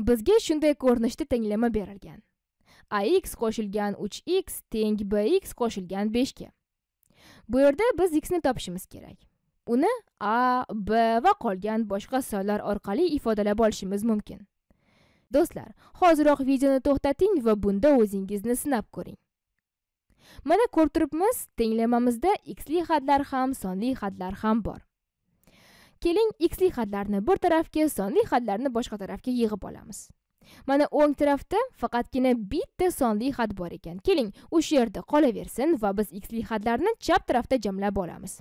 bizga shunday ko'rinishda tenglama berilgan ax qo'shilgan 3x teng bx qo'shilgan 5 ga bu yerda biz x ni topishimiz kerak uni a b va qolgan boshqa sonlar orqali ifodalab olishimiz mumkin do'stlar hoziroq videoni to'xtating va bunda o'zingizni sinab ko'ring mana ko'rib turibmiz tenglamamizda xli hadlar ham sonli hadlar ham bor keling xli xatlarni bir tarafga sonli xatlarni boshqa tarafga yig'ib olamiz mana o'ng tarafda faqatgina bitta sonli xat bor ekan keling o'sha yerda qolaversin va biz xli xatlarni chap tarafda jamlab olamiz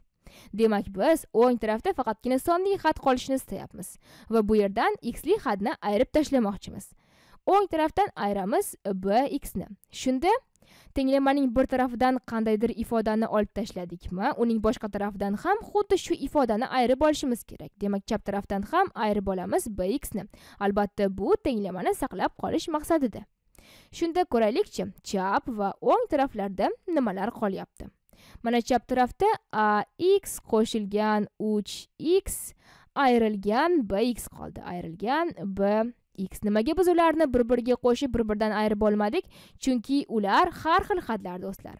demak biz o'ng tarafda faqatgina sonli xat qolishini istayapmiz va bu yerdan xli xatni ayirib tashlamoqchimiz o'ng tarafdan ayiramiz bx ni shunda tenglamaning bir tarafidan qandaydir ifodani olib tashladikmi uning boshqa tarafidan ham xuddi shu ifodani ayirib olishimiz kerak demak chap tarafdan ham ayirib olamiz bx ni albatta bu tenglamani saqlab qolish maqsadida shunda ko'raylikchi chap va o'ng taraflarda nimalar qolyapti mana chap tarafda ax qo'shilgan 3x ayrilgan bx qoldi ayrilgan b x nimaga biz ularni bir biriga qo'shib bir biridan ayirib olmadik chunki ular har xil hadlar do'stlar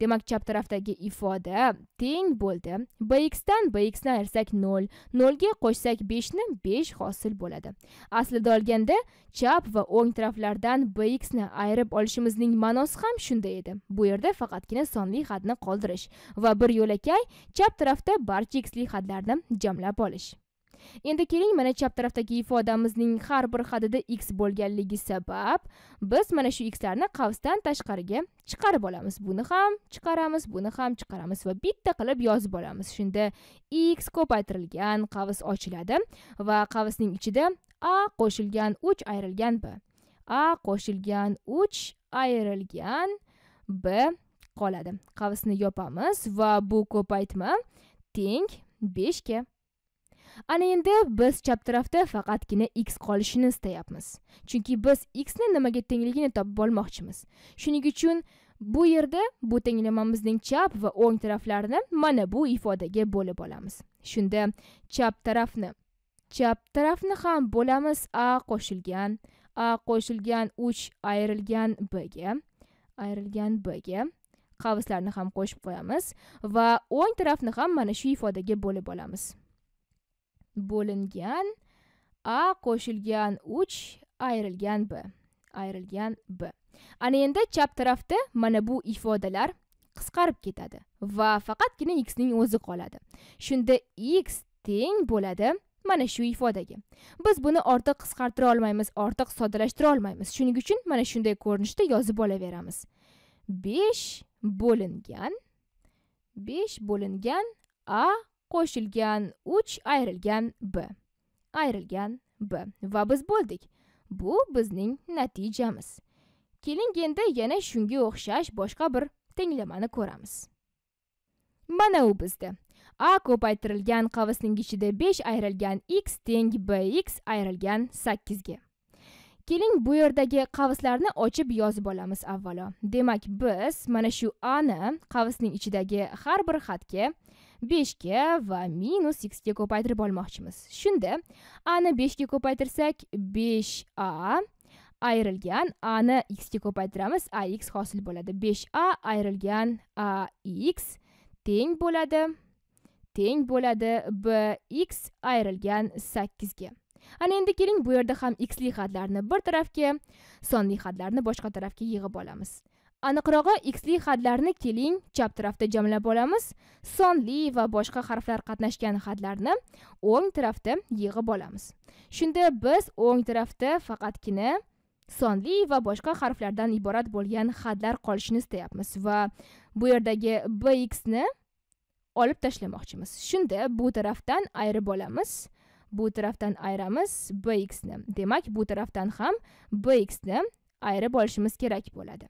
demak chap tarafdagi ifoda teng bo'ldi bx dan bx ni ayirsak 0 0 ga qo'shsak 5 ni 5 hosil bo'ladi aslida olganda chap va o'ng taraflardan bx ni ayirib olishimizning ma'nosi ham shunda edi bu yerda faqatgina sonli hadni qoldirish va bir yo'lakay chap tarafda barcha xli hadlarni jamlab olish endi keling mana chap tarafdagi ifodamizning har bir hadida x bo'lganligi sabab biz mana shu xlarni qavsdan tashqariga chiqarib olamiz buni ham chiqaramiz buni ham chiqaramiz va bitta qilib yozib olamiz shunda x ko'paytirilgan qavs ochiladi va qavsning ichida a qo'shilgan 3 ayrilgan b a qo'shilgan 3 ayrilgan b qoladi qavsni yopamiz va bu ko'paytma teng 5 ga ana endi biz chap tarafda faqatgina x qolishini istayapmiz chunki biz x ni nimaga tengligini topib olmoqchimiz shuning uchun bu yerda bu tenglamamizning chap va o'ng taraflarini mana bu ifodaga bo'lib olamiz shunda chap tarafni chap tarafni ham bo'lamiz a qo'shilgan a qo'shilgan 3 ayrilgan b ga ayrilgan b ga qavslarni ham qo'shib qo'yamiz va o'ng tarafni ham mana shu ifodaga bo'lib olamiz bo'lingan a qo'shilgan 3 ayrilgan b ayrilgan b ana endi chap tarafda mana bu ifodalar qisqarib ketadi va faqatgina x ning o'zi qoladi shunda x teng bo'ladi mana shu ifodaga biz buni ortiq qisqartira olmaymiz ortiq soddalashtira olmaymiz shuning uchun mana shunday ko'rinishda yozib olaveramiz 5 bo'lingan 5 bo'lingan a qo'shilgan 3 ayrilgan b ayrilgan b va biz bo'ldik bu bizning natijamiz keling endi yana shunga o'xshash boshqa bir tenglamani ko'ramiz mana u bizda a ko'paytirilgan qavsning ichida 5 ayrilgan x teng bx ayrilgan 8 ga keling bu yerdagi qavslarni ochib yozib olamiz avvalo demak biz mana shu a ni qavsning ichidagi har bir xatga beshga va minus x ga ko'paytirib olmoqchimiz shunda a ni beshga ko'paytirsak besh a ayrilgan a ni x ga ko'paytiramiz ax hosil bo'ladi besh a ayrilgan ax teng bo'ladi teng bo'ladi bx ayrilgan ayrilgan sakkizga ana endi keling bu yerda ham x li hadlarni bir tarafga sonli hadlarni boshqa tarafga yig'ib olamiz aniqrog'i x li hadlarni keling chap tarafda jamlab olamiz sonli va boshqa harflar qatnashgan hadlarni o'ng tarafda yig'ib olamiz shunda biz o'ng tarafda faqatgina sonli va boshqa harflardan iborat bo'lgan hadlar qolishini istayapmiz va bu yerdagi bx ni olib tashlamoqchimiz shunda bu tarafdan ayirib olamiz bu tarafdan b bx ni demak bu tarafdan ham bx ni ayirib olishimiz kerak bo'ladi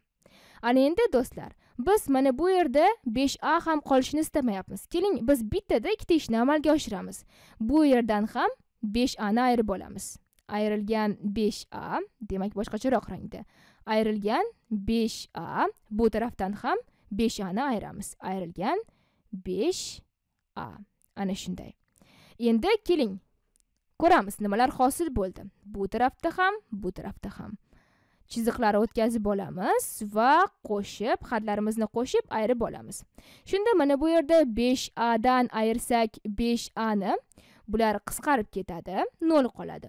ana endi do'stlar biz mana bu yerda 5a ham qolishini istamayapmiz keling biz bittada ikkita ishni amalga oshiramiz bu yerdan ham 5a ni ayirib olamiz ayrilgan 5a demak boshqacharoq rangda ayrilgan 5a bu tarafdan ham 5a ni ayiramiz ayrilgan 5a ana shunday endi keling ko'ramiz nimalar hosil bo'ldi bu tarafda ham bu tarafda ham chiziqlar o'tkazib olamiz va qo'shib xatlarimizni qo'shib ayirib olamiz shunda mana bu yerda 5a dan ayirsak 5a ni bular qisqarib ketadi 0 qoladi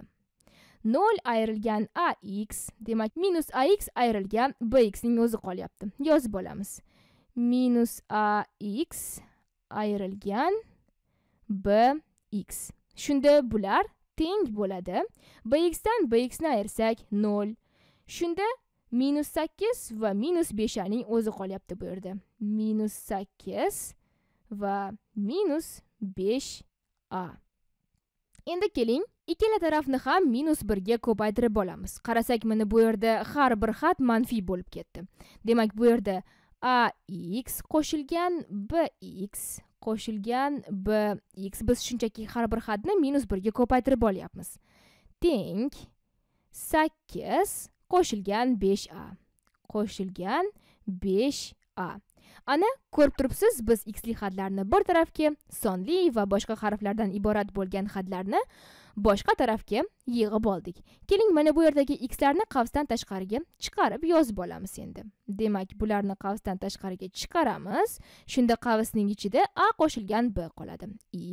0 ayrilgan ax demak minus ax ayrilgan bx ning o'zi qolyapti yozib olamiz minus ax ayrilgan bx shunda bular teng bo'ladi bx dan bx ni ayirsak 0 shunda minus 8 va minus 5 ning o'zi qolyapti bu yerda minus 8 va minus 5 a endi keling ikkala tarafni ham minus birga ko'paytirib olamiz qarasak mana bu yerda har bir xat manfiy bo'lib ketdi demak bu yerda ax qo'shilgan bx qo'shilgan b x biz shunchaki har bir hadni minus birga ko'paytirib olyapmiz teng sakkiz qo'shilgan besh a qo'shilgan besh a ana ko'rib turibsiz biz xli hadlarni bir tarafga sonli va boshqa harflardan iborat bo'lgan hadlarni boshqa tarafga yig'ib oldik keling mana bu yerdagi xlarni qavsdan tashqariga chiqarib yozib olamiz endi demak bularni qavsdan tashqariga chiqaramiz shunda qavsning ichida a qo'shilgan b qoladi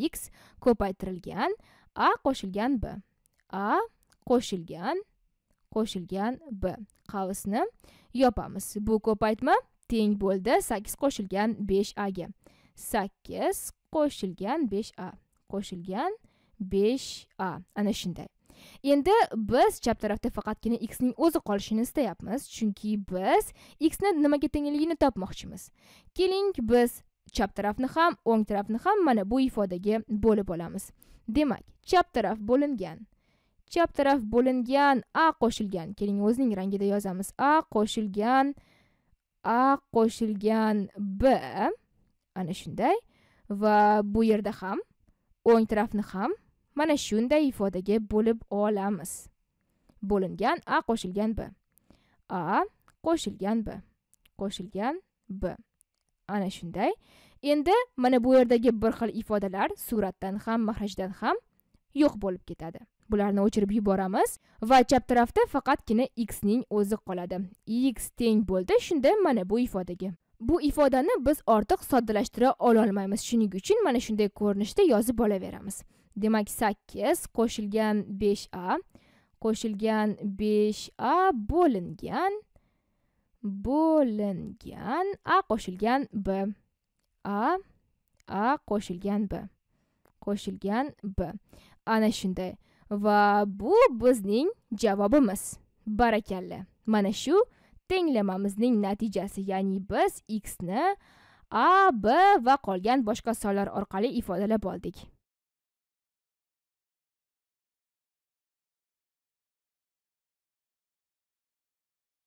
x ko'paytirilgan a qo'shilgan b a qo'shilgan qo'shilgan b qavsni yopamiz bu ko'paytma teng bo'ldi sakkiz qo'shilgan besh a ga sakkiz qo'shilgan besh a qo'shilgan besh a ana shunday endi biz chap tarafda faqatgina x ning o'zi qolishini istayapmiz chunki biz x ni nimaga tengligini topmoqchimiz keling biz chap tarafni ham o'ng tarafni ham mana bu ifodaga bo'lib olamiz demak chap taraf bo'lingan chap taraf bo'lingan a qo'shilgan keling o'zining rangida yozamiz a qo'shilgan a qo'shilgan b ana shunday va bu yerda ham o'ng tarafni ham mana shunday ifodaga bo'lib olamiz bo'lingan a qo'shilgan b a qo'shilgan b qo'shilgan b ana shunday endi mana bu yerdagi bir xil ifodalar suratdan ham mahrajdan ham yo'q bo'lib ketadi bularni o'chirib yuboramiz va chap tarafda faqatgina x ning o'zi qoladi x teng bo'ldi shunda mana bu ifodaga bu ifodani biz ortiq soddalashtira ololmaymiz shuning uchun mana shunday ko'rinishda yozib olaveramiz demak sakkiz qo'shilgan besh a qo'shilgan besh a bo'lingan bo'lingan a qo'shilgan b a a qo'shilgan b qo'shilgan b ana shunday va bu bizning javobimiz barakalla mana shu tenglamamizning natijasi ya'ni biz x ni a b va qolgan boshqa sonlar orqali ifodalab oldik